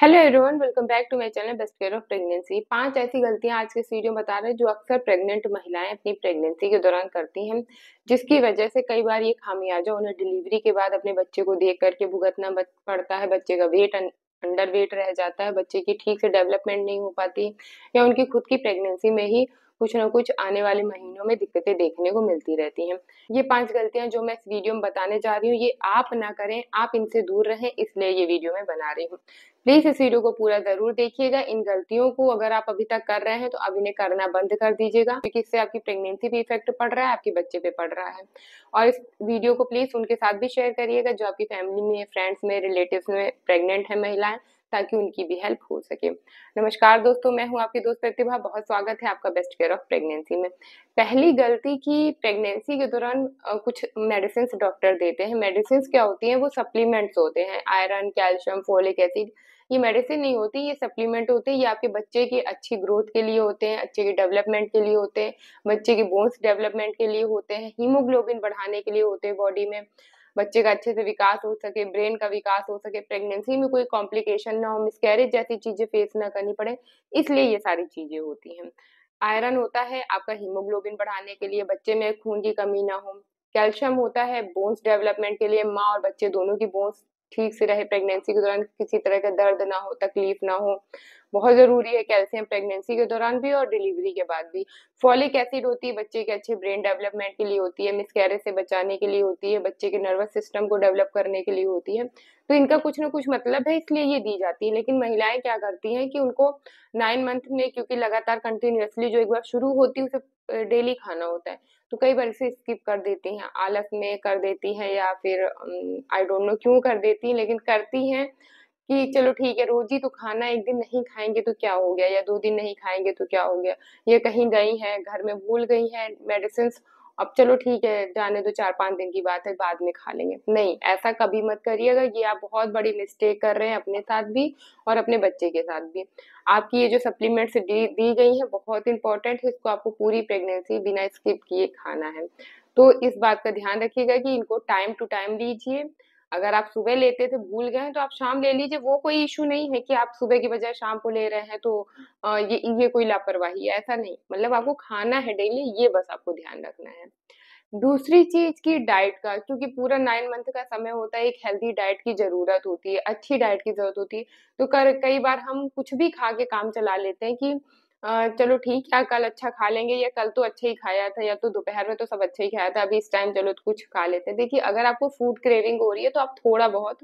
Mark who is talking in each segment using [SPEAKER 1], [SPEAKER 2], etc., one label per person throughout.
[SPEAKER 1] hello everyone welcome back to my channel best care of pregnancy पांच ऐसी गलतियां आज के इस वीडियो में बता रहे हैं जो अक्सर प्रेग्नेंट महिलाएं अपनी प्रेगनेंसी के दौरान करती हैं जिसकी वजह से कई बार ये खामियाजा उन्हें डिलीवरी के बाद अपने बच्चे को देख करके भुगतना पड़ता है बच्चे का वेट अंडर वेट रह जाता है बच्चे की ठीक से डेवलपमेंट नहीं हो पाती या उनकी खुद की प्रेगनेंसी में ही कुछ ना कुछ आने वाले महीनों में दिक्कतें देखने को मिलती रहती हैं ये पांच गलतियां जो मैं इस वीडियो में बताने जा रही हूँ ये आप ना करें आप इनसे दूर रहें इसलिए ये वीडियो मैं बना रही हूँ प्लीज इस वीडियो को पूरा जरूर देखिएगा इन गलतियों को अगर आप अभी तक कर रहे हैं तो अब इन्हें करना बंद कर दीजिएगा क्योंकि इससे आपकी प्रेगनेंसी पे इफेक्ट पड़ रहा है आपके बच्चे पे पड़ रहा है और इस वीडियो को प्लीज उनके साथ भी शेयर करिएगा जो आपकी फैमिली में फ्रेंड्स में रिलेटिव में प्रेगनेंट है महिलाएं ताकि उनकी भी हेल्प हो सके नमस्कार दोस्तों मैं हूं आपकी दोस्त प्रतिभा बहुत स्वागत है आपका बेस्ट केयर ऑफ प्रेगनेंसी में पहली गलती की प्रेगनेंसी के दौरान कुछ मेडिसिन डॉक्टर देते हैं मेडिसिन क्या होती हैं वो सप्लीमेंट्स होते हैं आयरन कैल्शियम फोलिक एसिड ये मेडिसिन नहीं होती ये सप्लीमेंट होते हैं ये आपके बच्चे की अच्छी ग्रोथ के लिए होते हैं अच्छे के डेवलपमेंट के लिए होते हैं बच्चे के बोन्स डेवलपमेंट के लिए होते हैं हीमोग्लोबिन बढ़ाने के लिए होते हैं बॉडी में बच्चे का अच्छे से विकास हो सके ब्रेन का विकास हो सके प्रेगनेंसी में कोई कॉम्प्लिकेशन ना हो मिसकैरेज जैसी चीजें फेस ना करनी पड़े इसलिए ये सारी चीजें होती हैं आयरन होता है आपका हीमोग्लोबिन बढ़ाने के लिए बच्चे में खून की कमी ना हो कैल्शियम होता है बोन्स डेवलपमेंट के लिए माँ और बच्चे दोनों की बोन्स ठीक से रहे प्रेगनेंसी के दौरान किसी तरह का दर्द ना हो तकलीफ ना हो बहुत ज़रूरी है कैल्शियम प्रेगनेंसी के दौरान भी और डिलीवरी के बाद भी फॉलिक एसिड होती है बच्चे के अच्छे ब्रेन डेवलपमेंट के लिए होती है मिसकैरेज से बचाने के लिए होती है बच्चे के नर्वस सिस्टम को डेवलप करने के लिए होती है तो इनका कुछ ना कुछ मतलब है इसलिए ये दी जाती है लेकिन महिलाएं क्या करती हैं कि उनको नाइन मंथ में क्योंकि लगातार कंटिन्यूसली जो एक बार शुरू होती है उसे डेली खाना होता है तो कई बार इसे स्किप कर देती हैं आलस में कर देती हैं या फिर आई डोंट नो क्यों कर देती हैं लेकिन करती हैं कि चलो ठीक है रोजी तो खाना एक दिन नहीं खाएंगे तो क्या हो गया या दो दिन नहीं खाएंगे तो क्या हो गया या कहीं गई हैं घर में भूल गई हैं मेडिसिन अब चलो ठीक है जाने दो चार पाँच दिन की बात है बाद में खा लेंगे नहीं ऐसा कभी मत करिएगा ये आप बहुत बड़ी मिस्टेक कर रहे हैं अपने साथ भी और अपने बच्चे के साथ भी आपकी ये जो सप्लीमेंट्स दी दी गई हैं बहुत इंपॉर्टेंट है इसको आपको पूरी प्रेगनेंसी बिना स्किप किए खाना है तो इस बात का ध्यान रखिएगा कि इनको टाइम टू टाइम लीजिए अगर आप सुबह लेते थे तो भूल गए तो आप शाम ले लीजिए वो कोई इशू नहीं है कि आप सुबह की बजाय शाम को ले रहे हैं तो ये ये कोई लापरवाही है ऐसा नहीं मतलब आपको खाना है डेली ये बस आपको ध्यान रखना है दूसरी चीज की डाइट का क्योंकि पूरा नाइन मंथ का समय होता है एक हेल्दी डाइट की जरूरत होती है अच्छी डाइट की जरूरत होती है तो कर कई बार हम कुछ भी खा के काम चला लेते हैं कि चलो ठीक है कल अच्छा खा लेंगे या कल तो अच्छा ही खाया था या तो दोपहर में तो सब अच्छा ही खाया था अभी इस टाइम चलो तो कुछ खा लेते हैं देखिए अगर आपको फूड क्रेविंग हो रही है तो आप थोड़ा बहुत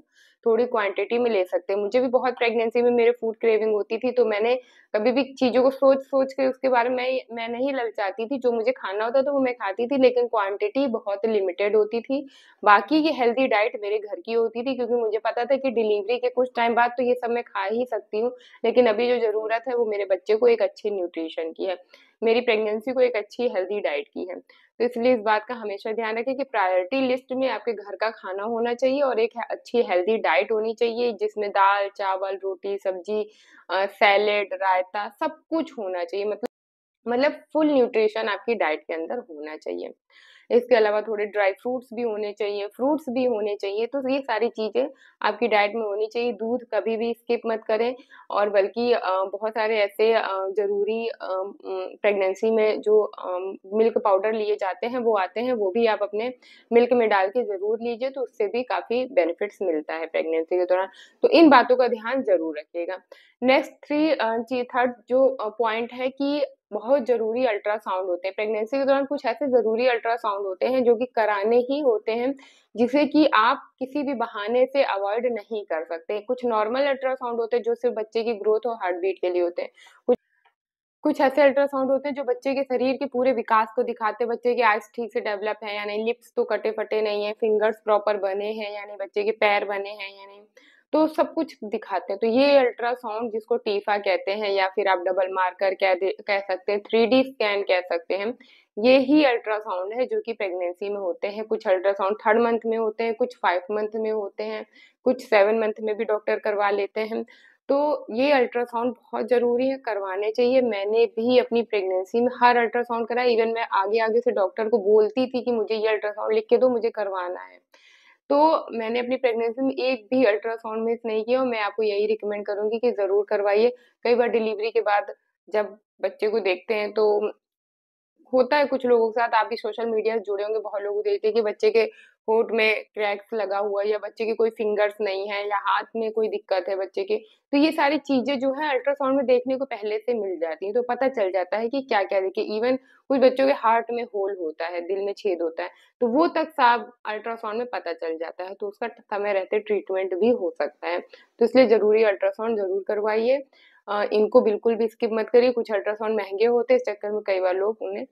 [SPEAKER 1] थोड़ी क्वांटिटी में ले सकते हैं मुझे भी बहुत प्रेगनेंसी में मेरे फूड क्रेविंग होती थी तो मैंने कभी भी चीज़ों को सोच सोच के उसके बारे में मैं नहीं ललचाती थी जो मुझे खाना होता तो वो मैं खाती थी लेकिन क्वांटिटी बहुत लिमिटेड होती थी बाकी ये हेल्दी डाइट मेरे घर की होती थी क्योंकि मुझे पता था कि डिलीवरी के कुछ टाइम बाद तो ये सब मैं खा ही सकती हूँ लेकिन अभी जो ज़रूरत है वो मेरे बच्चे को एक अच्छी न्यूट्रिशन की है मेरी प्रेगनेंसी को एक अच्छी हेल्दी डाइट की है तो इसलिए इस बात का हमेशा ध्यान रखें कि प्रायोरिटी लिस्ट में आपके घर का खाना होना चाहिए और एक अच्छी हेल्दी डाइट होनी चाहिए जिसमें दाल चावल रोटी सब्जी सैलेड रायता सब कुछ होना चाहिए मतलब मतलब फुल न्यूट्रिशन आपकी डाइट के अंदर होना चाहिए इसके अलावा थोड़े ड्राई फ्रूट्स भी होने चाहिए फ्रूट्स भी होने चाहिए तो ये सारी चीज़ें आपकी डाइट में होनी चाहिए दूध कभी भी स्किप मत करें और बल्कि बहुत सारे ऐसे ज़रूरी प्रेगनेंसी में जो मिल्क पाउडर लिए जाते हैं वो आते हैं वो भी आप अपने मिल्क में डाल के ज़रूर लीजिए तो उससे भी काफ़ी बेनिफिट्स मिलता है प्रेगनेंसी के दौरान तो इन बातों का ध्यान ज़रूर रखिएगा नेक्स्ट थ्री थर्ड जो पॉइंट है कि बहुत जरूरी अल्ट्रासाउंड होते हैं प्रेगनेंसी के दौरान कुछ ऐसे ज़रूरी अल्ट्रासाउंड होते हैं जो कि कराने ही होते हैं जिसे कि आप किसी भी बहाने से अवॉइड नहीं कर सकते कुछ नॉर्मल अल्ट्रासाउंड होते हैं जो सिर्फ बच्चे की ग्रोथ और हार्ट बीट के लिए होते हैं कुछ कुछ ऐसे अल्ट्रासाउंड होते हैं जो बच्चे के शरीर के पूरे विकास को दिखाते हैं बच्चे के आइज ठीक से डेवलप है या नहीं लिप्स तो कटे फटे नहीं है फिंगर्स प्रॉपर बने हैं या नहीं बच्चे के पैर बने हैं या नहीं तो सब कुछ दिखाते हैं तो ये अल्ट्रासाउंड जिसको टीफा कहते हैं या फिर आप डबल मार्कर कह कह सकते हैं थ्री स्कैन कह सकते हैं ये ही अल्ट्रासाउंड है जो कि प्रेगनेंसी में होते हैं कुछ अल्ट्रासाउंड थर्ड मंथ में होते हैं कुछ फाइव मंथ में होते हैं कुछ सेवन मंथ में भी डॉक्टर करवा लेते हैं तो ये अल्ट्रासाउंड बहुत ज़रूरी है करवाने चाहिए मैंने भी अपनी प्रेगनेंसी में हर अल्ट्रासाउंड कराया इवन मैं आगे आगे से डॉक्टर को बोलती थी कि मुझे ये अल्ट्रासाउंड लिख के दो मुझे करवाना है तो मैंने अपनी प्रेगनेंसी में एक भी अल्ट्रासाउंड मिस नहीं किया और मैं आपको यही रिकमेंड करूंगी कि ज़रूर करवाइए कई बार डिलीवरी के बाद जब बच्चे को देखते हैं तो होता है कुछ लोगों के साथ आप भी सोशल मीडिया से जुड़े होंगे बहुत लोग देखते हैं कि बच्चे के होठ में क्रैक्स लगा हुआ या बच्चे के कोई फिंगर्स नहीं है या हाथ में कोई दिक्कत है बच्चे के तो ये सारी चीजें जो है अल्ट्रासाउंड में देखने को पहले से मिल जाती है तो पता चल जाता है कि क्या क्या देखिए इवन कुछ बच्चों के हार्ट में होल होता है दिल में छेद होता है तो वो तक साफ अल्ट्रासाउंड में पता चल जाता है तो उसका समय रहते ट्रीटमेंट भी हो सकता है तो इसलिए जरूरी अल्ट्रासाउंड जरूर करवाइए इनको बिल्कुल भी स्किप मत करिए कुछ अल्ट्रासाउंड महंगे होते हैं इस चक्कर में कई बार लोग उन्हें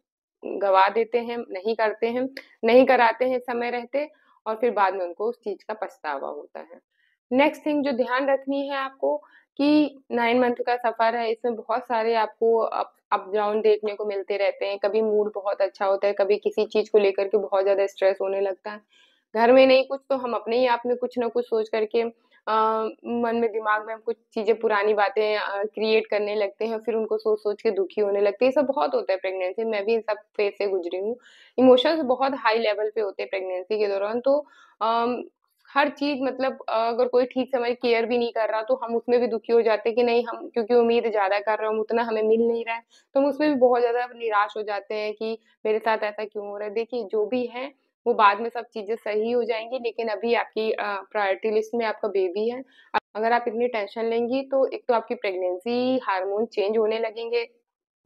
[SPEAKER 1] गवा देते हैं नहीं करते हैं नहीं कराते हैं समय रहते और फिर बाद में उनको उस चीज का पछतावा होता है नेक्स्ट थिंग जो ध्यान रखनी है आपको कि नाइन मंथ का सफर है इसमें बहुत सारे आपको अप अप डाउन देखने को मिलते रहते हैं कभी मूड बहुत अच्छा होता है कभी किसी चीज को लेकर के बहुत ज्यादा स्ट्रेस होने लगता है घर में नहीं कुछ तो हम अपने ही आप में कुछ ना कुछ सोच करके मन में दिमाग में हम कुछ चीज़ें पुरानी बातें क्रिएट करने लगते हैं फिर उनको सोच सोच के दुखी होने लगते हैं ये सब बहुत होता है प्रेगनेंसी मैं भी इन सब फेज से गुजरी हूँ इमोशंस बहुत हाई लेवल पे होते हैं प्रेगनेंसी के दौरान तो अम, हर चीज मतलब अगर कोई ठीक से हमारी केयर भी नहीं कर रहा तो हम उसमें भी दुखी हो जाते हैं कि नहीं हम क्योंकि उम्मीद ज्यादा कर रहे हम उतना हमें मिल नहीं रहा है तो हम उसमें भी बहुत ज्यादा निराश हो जाते हैं कि मेरे साथ ऐसा क्यों हो रहा है देखिए जो भी है वो बाद में सब चीज़ें सही हो जाएंगी लेकिन अभी आपकी प्रायोरिटी लिस्ट में आपका बेबी है अगर आप इतनी टेंशन लेंगी तो एक तो आपकी प्रेगनेंसी हार्मोन चेंज होने लगेंगे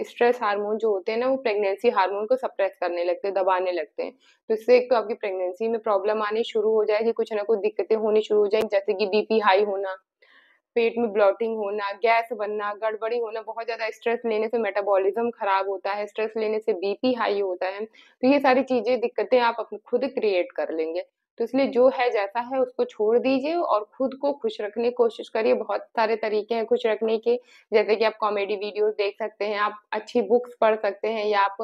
[SPEAKER 1] स्ट्रेस हार्मोन जो होते हैं ना वो प्रेगनेंसी हार्मोन को सप्रेस करने लगते हैं दबाने लगते हैं तो इससे एक तो आपकी प्रेगनेंसी में प्रॉब्लम आनी शुरू हो जाएगी कुछ ना कुछ दिक्कतें होनी शुरू हो जाएंगी जैसे कि बीपी हाई होना पेट में ब्लॉटिंग होना गैस बनना गड़बड़ी होना बहुत ज़्यादा स्ट्रेस लेने से मेटाबॉलिज्म खराब होता है स्ट्रेस लेने से बीपी हाई होता है तो ये सारी चीज़ें दिक्कतें आप अपने खुद क्रिएट कर लेंगे तो इसलिए जो है जैसा है उसको छोड़ दीजिए और खुद को खुश रखने की कोशिश करिए बहुत सारे तरीके हैं खुश रखने के जैसे कि आप कॉमेडी वीडियोस देख सकते हैं आप अच्छी बुक्स पढ़ सकते हैं या आप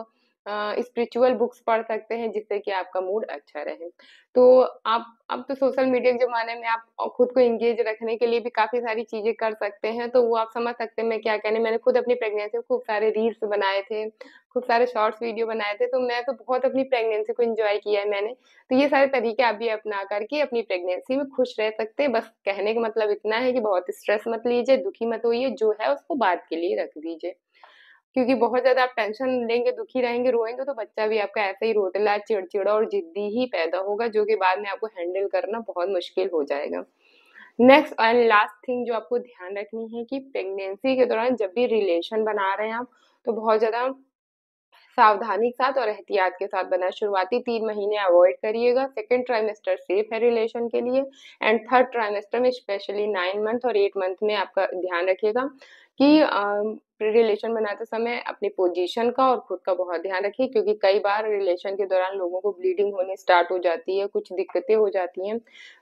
[SPEAKER 1] स्पिरिचुअल बुक्स पढ़ सकते हैं जिससे कि आपका मूड अच्छा रहे तो आप अब तो सोशल मीडिया के ज़माने में आप खुद को इंगेज रखने के लिए भी काफ़ी सारी चीज़ें कर सकते हैं तो वो आप समझ सकते हैं मैं क्या कहने मैंने खुद अपनी प्रेगनेंसी में खूब सारे रील्स बनाए थे खूब सारे शॉर्ट्स वीडियो बनाए थे तो मैं तो बहुत अपनी प्रेगनेंसी को इंजॉय किया है मैंने तो ये सारे तरीके आप भी अपना करके अपनी प्रेगनेंसी में खुश रह सकते हैं बस कहने का मतलब इतना है कि बहुत स्ट्रेस मत लीजिए दुखी मत होइए जो है उसको बात के लिए रख दीजिए क्योंकि बहुत ज्यादा आप टेंशन लेंगे दुखी रहेंगे रोएंगे तो बच्चा भी आपका ऐसे ही रोतला चिड़चिड़ा और जिद्दी ही पैदा होगा जो कि बाद में आपको हैंडल करना बहुत मुश्किल हो जाएगा नेक्स्ट एंड लास्ट थिंग जो आपको ध्यान रखनी है कि प्रेगनेंसी के दौरान जब भी रिलेशन बना रहे हैं आप तो बहुत ज़्यादा सावधानी के साथ और एहतियात के साथ बना शुरुआती तीन महीने अवॉइड करिएगा सेकेंड ट्राइमेस्टर सेफ है रिलेशन के लिए एंड थर्ड ट्राइमेस्टर में स्पेशली नाइन मंथ और एट मंथ में आपका ध्यान रखिएगा कि रिलेशन बनाते समय अपनी पोजीशन का और खुद का बहुत ध्यान रखिए क्योंकि कई बार रिलेशन के दौरान लोगों को ब्लीडिंग होनी स्टार्ट हो जाती है कुछ दिक्कतें हो जाती हैं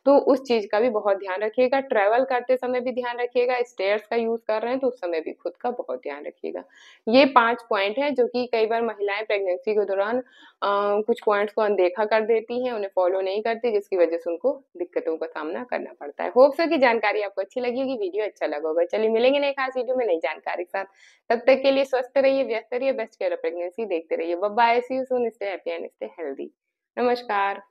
[SPEAKER 1] तो उस चीज़ का भी बहुत ध्यान रखिएगा ट्रैवल करते समय भी ध्यान रखिएगा स्टेयर्स का यूज़ कर रहे हैं तो उस समय भी खुद का बहुत ध्यान रखिएगा ये पांच पॉइंट है जो कि कई बार महिलाएं प्रेगनेंसी के दौरान कुछ पॉइंट्स को अनदेखा कर देती हैं उन्हें फॉलो नहीं करती जिसकी वजह से उनको दिक्कतों का सामना करना पड़ता है होप सो की जानकारी आपको अच्छी लगी होगी वीडियो अच्छा लगा होगा चलिए मिलेंगे नई खास वीडियो में नई जानकारी के साथ तब तक के लिए स्वस्थ रहिए व्यस्त रहिए बेस्ट केयर प्रेगनेंसी देखते रहिए बब्बा ऐसी हेल्दी नमस्कार